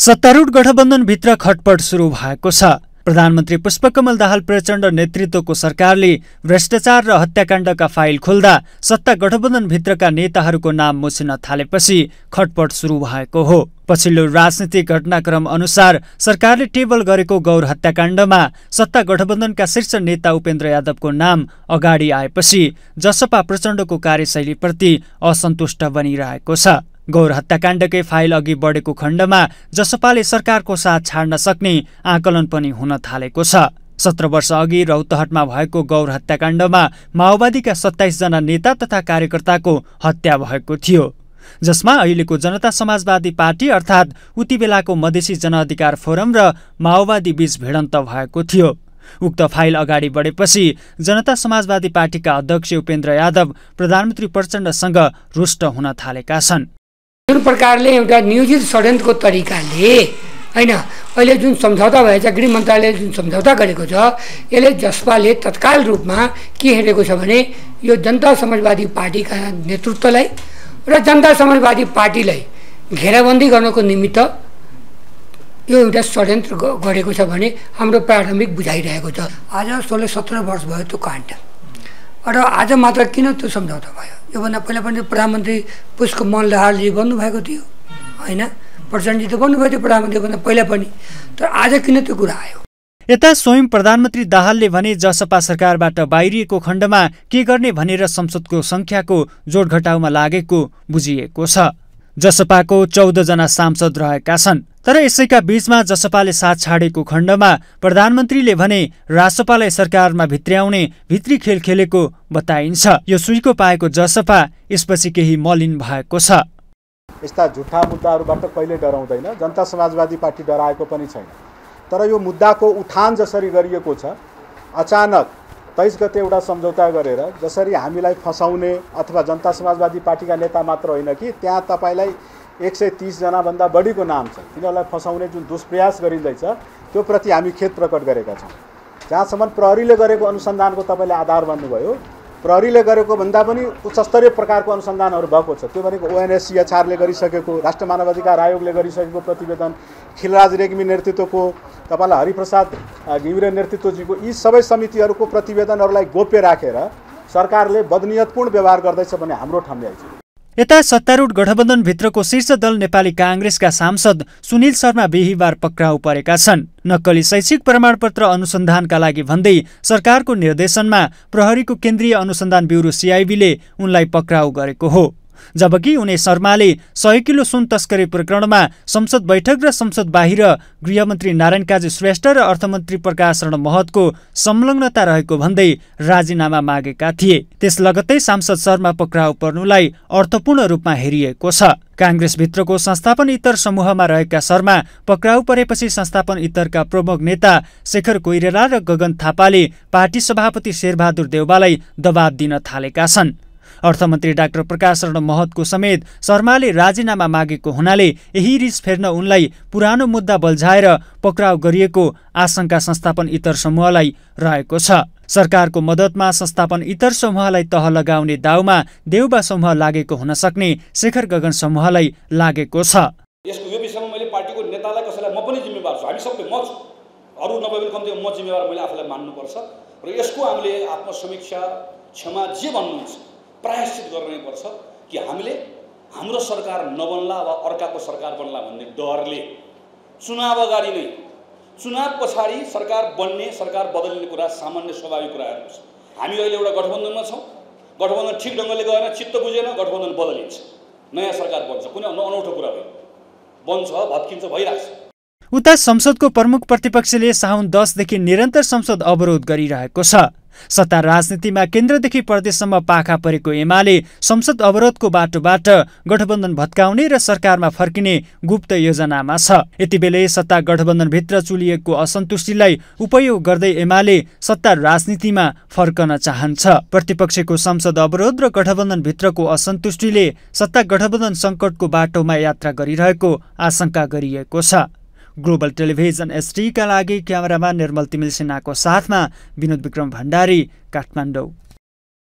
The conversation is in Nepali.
सत्तारूढ गठबन्धनभित्र खटपट सुरु भएको छ प्रधानमन्त्री पुष्पकमल दाहाल प्रचण्ड नेतृत्वको सरकारले भ्रष्टाचार र हत्याकाण्डका फाइल खोल्दा सत्ता गठबन्धनभित्रका नेताहरूको नाम मुछिन थालेपछि खटपट सुरु भएको हो पछिल्लो राजनीतिक घटनाक्रम अनुसार सरकारले टेबल गरेको गौर हत्याकाण्डमा सत्ता गठबन्धनका शीर्ष नेता उपेन्द्र यादवको नाम अगाडि आएपछि जसपा प्रचण्डको कार्यशैलीप्रति असन्तुष्ट बनिरहेको छ गौर हत्याकाण्डकै फाइल अघि बढेको खण्डमा जसपाले सरकारको साथ छाड्न सक्ने आकलन पनि हुन थालेको छ सत्र वर्ष अघि रौतहटमा भएको गौर हत्याकाण्डमा माओवादीका सत्ताइसजना नेता तथा कार्यकर्ताको हत्या भएको थियो जसमा अहिलेको जनता समाजवादी पार्टी अर्थात् उति बेलाको मधेसी जनअधिकार फोरम र माओवादी बीच भिडन्त भएको थियो उक्त फाइल अगाडि बढेपछि जनता समाजवादी पार्टीका अध्यक्ष उपेन्द्र यादव प्रधानमन्त्री प्रचण्डसँग रुष्ट हुन थालेका छन् जुन प्रकारले एउटा नियोजित षड्यन्त्रको तरिकाले होइन अहिले जुन सम्झौता भएछ गृह मन्त्रालयले जुन सम्झौता गरेको छ यसले जसपाले तत्काल रूपमा के हेरेको छ भने यो जनता समाजवादी पार्टीका नेतृत्वलाई र जनता समाजवादी पार्टीलाई घेराबन्दी गर्नको निमित्त यो एउटा षड्यन्त्र गरेको छ भने हाम्रो प्रारम्भिक बुझाइरहेको छ आज सोह्र सत्र वर्ष भयो त्यो काण्ड र आज मात्र किन त्यो सम्झौता भयो योभन्दा पहिला पनि प्रधानमन्त्री पुष्प मन दाहालजी भन्नुभएको थियो होइन प्रचण्डजी त भन्नुभएको थियो प्रधानमन्त्रीभन्दा पहिला पनि तर आज किन त्यो कुरा आयो यता स्वयं प्रधानमन्त्री दाहालले भने जसपा सरकारबाट बाहिरिएको खण्डमा के गर्ने भनेर संसदको सङ्ख्याको जोडघटाउमा लागेको बुझिएको छ जसपाको जना सांसद रहेका छन् तर यसैका बीचमा जसपाले साथ छाडेको खण्डमा प्रधानमन्त्रीले भने रासपालाई सरकारमा भित्र्याउने भित्री खेल खेलेको बताइन्छ यो सुइको पाएको जसपा यसपछि केही मलिन भएको छ यस्ता झुट्ठा मुद्दाहरूबाट कहिले डराउँदैन जनता समाजवादी पार्टी डराएको पनि छैन तर यो मुद्दाको उठान जसरी गरिएको छ अचानक तेइस गते एउटा सम्झौता गरेर जसरी हामीलाई फसाउने अथवा जनता समाजवादी पार्टीका नेता मात्र होइन कि त्यहाँ तपाईँलाई एक सय तिसजनाभन्दा बढीको नाम छ तिनीहरूलाई फसाउने जुन दुष्प्रयास गरिँदैछ प्रति हामी खेद प्रकट गरेका छौँ जहाँसम्म प्रहरीले गरेको अनुसन्धानको तपाईँले आधार भन्नुभयो प्रहरीले गरेको भन्दा पनि उच्चस्तरीय प्रकारको अनुसन्धानहरू भएको छ त्यो भनेको ओएनएससिएचआरले गरिसकेको राष्ट्र मानवाधिकार आयोगले गरिसकेको प्रतिवेदन खिलराज रेग्मी नेतृत्वको तपाईँलाई हरिप्रसाद घिमिरे नेतृत्वजीको यी सबै समितिहरूको प्रतिवेदनहरूलाई गोप्य राखेर सरकारले बदनियतपूर्ण व्यवहार गर्दैछ भन्ने हाम्रो ठम्ब्याइ छ यता सत्तारूढ गठबन्धनभित्रको शीर्ष दल नेपाली काङ्ग्रेसका सांसद सुनिल शर्मा बिहिबार पक्राउ परेका छन् नक्कली शैक्षिक प्रमाणपत्र अनुसन्धानका लागि भन्दै सरकारको निर्देशनमा प्रहरीको केन्द्रीय अनुसन्धान ब्युरो सिआइबीले उनलाई पक्राउ गरेको हो जबकि उनी शर्माले सय किलो सुन तस्करी प्रकरणमा संसद बैठक र संसद बाहिर गृहमन्त्री नारायण काजी श्रेष्ठ र अर्थमन्त्री प्रकाश रण महतको संलग्नता रहेको भन्दै राजीनामा मागेका थिए त्यस लगत्तै सांसद शर्मा पक्राउ पर्नुलाई अर्थपूर्ण रूपमा हेरिएको छ काङ्ग्रेसभित्रको संस्थापन इतर समूहमा रहेका शर्मा पक्राउ परेपछि संस्थापन इतरका प्रमुख नेता शेखर कोइरेला र गगन थापाले पार्टी सभापति शेरबहादुर देउबालाई दबाब दिन थालेका छन् अर्थमन्त्री डाक्टर प्रकाश शरण महतको समेत शर्माले राजीनामा मागेको हुनाले यही रिस फेर्न उनलाई पुरानो मुद्दा बल्झाएर पक्राउ गरिएको आशंका संस्थापन इतर समूहलाई रहेको छ सरकारको मद्दतमा संस्थापन इतर समूहलाई तह लगाउने दाउमा देउबा समूह लागेको हुन सक्ने शेखर गगन समूहलाई लागेको छ यसको यो विषयमा मैले पार्टीको नेतालाई कसैलाई म पनि जिम्मेवार छु हामी सबै म छु अरू नभए पनि कम्ती म जिम्मेवार मैले आफूलाई मान्नुपर्छ र यसको हामीले आत्मसमीक्षा क्षमा जे भन्नुहुन्छ प्रायश्चित गर्नैपर्छ कि हामीले हाम्रो सरकार नबन्ला वा अर्काको सरकार बन्ला भन्ने डरले चुनाव अगाडि नै चुनाव पछाडि सरकार बन्ने सरकार बदल्ने कुरा सामान्य स्वाभाविक कुराहरू छ हामी अहिले एउटा गठबन्धनमा छौँ गठबन्धन ठिक ढङ्गले गएन चित्त बुझेन गठबन्धन बदलिन्छ नयाँ सरकार बन्छ कुनै अनौठो कुरा भयो बन्छ भत्किन्छ भइरहेछ उता संसदको प्रमुख प्रतिपक्षले साउन दसदेखि निरन्तर संसद अवरोध गरिरहेको छ सत्ता राजनीतिमा केन्द्रदेखि प्रदेशसम्म पाखा परेको एमाले संसद अवरोधको बाटोबाट गठबन्धन भत्काउने र सरकारमा फर्किने गुप्त योजनामा छ यति बेलै सत्ता गठबन्धनभित्र चुलिएको असन्तुष्टिलाई उपयोग गर्दै एमाले सत्ता राजनीतिमा फर्कन चाहन्छ प्रतिपक्षको संसद अवरोध र गठबन्धनभित्रको असन्तुष्टिले सत्ता गठबन्धन सङ्कटको बाटोमा यात्रा गरिरहेको आशंका गरिएको छ ग्लोबल टेलिभिजन एसटीका लागि क्यामेरामा निर्मल तिमिल सिन्हाको साथमा विनोद विक्रम भण्डारी काठमाडौँ